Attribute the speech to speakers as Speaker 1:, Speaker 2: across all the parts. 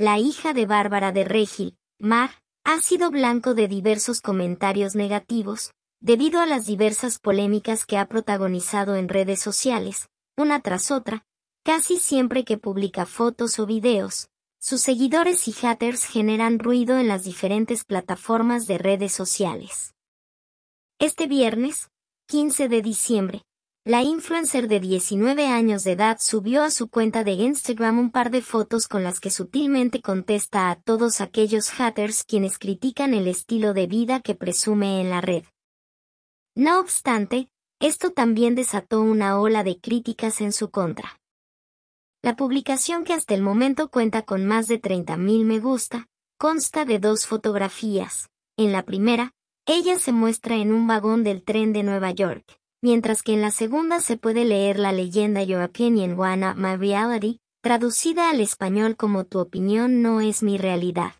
Speaker 1: la hija de Bárbara de Regil, Mar, ha sido blanco de diversos comentarios negativos, debido a las diversas polémicas que ha protagonizado en redes sociales, una tras otra, casi siempre que publica fotos o videos. Sus seguidores y haters generan ruido en las diferentes plataformas de redes sociales. Este viernes, 15 de diciembre, la influencer de 19 años de edad subió a su cuenta de Instagram un par de fotos con las que sutilmente contesta a todos aquellos haters quienes critican el estilo de vida que presume en la red. No obstante, esto también desató una ola de críticas en su contra. La publicación que hasta el momento cuenta con más de 30.000 me gusta, consta de dos fotografías. En la primera, ella se muestra en un vagón del tren de Nueva York mientras que en la segunda se puede leer la leyenda Your Opinion Wanna My Reality, traducida al español como Tu opinión no es mi realidad.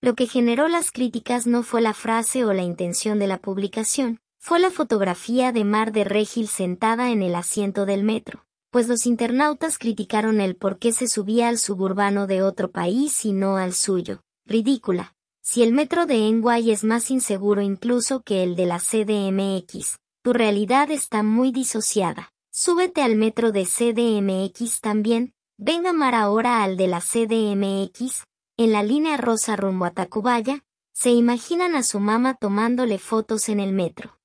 Speaker 1: Lo que generó las críticas no fue la frase o la intención de la publicación, fue la fotografía de Mar de Regil sentada en el asiento del metro, pues los internautas criticaron el por qué se subía al suburbano de otro país y no al suyo. Ridícula. Si el metro de Enguay es más inseguro incluso que el de la CDMX, tu realidad está muy disociada. Súbete al metro de CDMX también, ven a amar ahora al de la CDMX, en la línea rosa rumbo a Tacubaya, se imaginan a su mamá tomándole fotos en el metro.